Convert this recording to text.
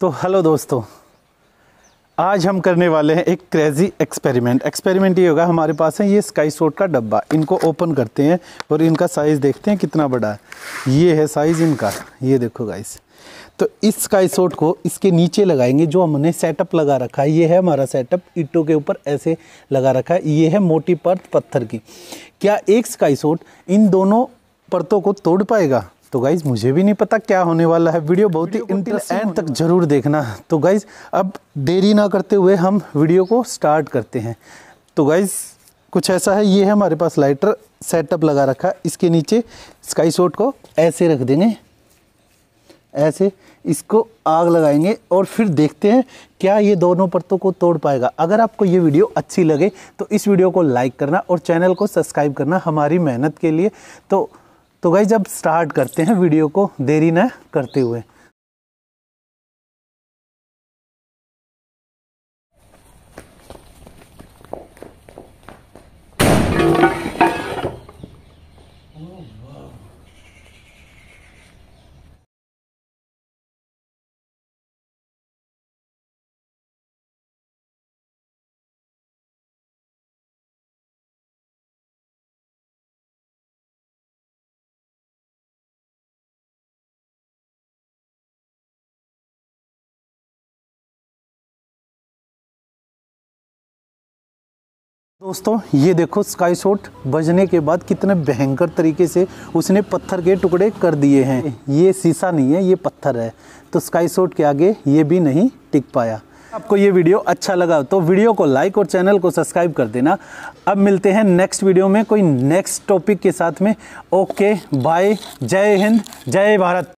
तो हेलो दोस्तों आज हम करने वाले हैं एक क्रेज़ी एक्सपेरिमेंट एक्सपेरिमेंट ये होगा हमारे पास है ये स्काई सोट का डब्बा इनको ओपन करते हैं और इनका साइज़ देखते हैं कितना बड़ा है ये है साइज़ इनका ये देखो गाइस तो इस स्काई सोट को इसके नीचे लगाएंगे जो हमने सेटअप लगा रखा है ये है हमारा सेटअप ईटों के ऊपर ऐसे लगा रखा है ये है मोटी परत पत्थर की क्या एक स्काई सोट इन दोनों परतों को तोड़ पाएगा तो गाइज़ मुझे भी नहीं पता क्या होने वाला है वीडियो बहुत ही एंड तक ज़रूर देखना तो गाइज़ अब देरी ना करते हुए हम वीडियो को स्टार्ट करते हैं तो गाइज़ कुछ ऐसा है ये है हमारे पास लाइटर सेटअप लगा रखा है इसके नीचे स्काई शॉट को ऐसे रख देंगे ऐसे इसको आग लगाएंगे और फिर देखते हैं क्या ये दोनों परतों को तोड़ पाएगा अगर आपको ये वीडियो अच्छी लगे तो इस वीडियो को लाइक करना और चैनल को सब्सक्राइब करना हमारी मेहनत के लिए तो तो गाइज अब स्टार्ट करते हैं वीडियो को देरी न करते हुए दोस्तों ये देखो स्काई शॉट बजने के बाद कितने भयंकर तरीके से उसने पत्थर के टुकड़े कर दिए हैं ये शीशा नहीं है ये पत्थर है तो स्काई शॉट के आगे ये भी नहीं टिक पाया आपको ये वीडियो अच्छा लगा तो वीडियो को लाइक और चैनल को सब्सक्राइब कर देना अब मिलते हैं नेक्स्ट वीडियो में कोई नेक्स्ट टॉपिक के साथ में ओके बाय जय हिंद जय भारत